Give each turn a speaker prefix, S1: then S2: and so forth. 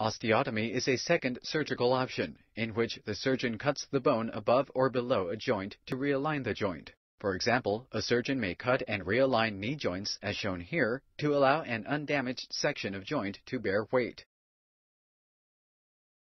S1: Osteotomy is a second surgical option, in which the surgeon cuts the bone above or below a joint to realign the joint. For example, a surgeon may cut and realign knee joints, as shown here, to allow an undamaged section of joint to bear weight.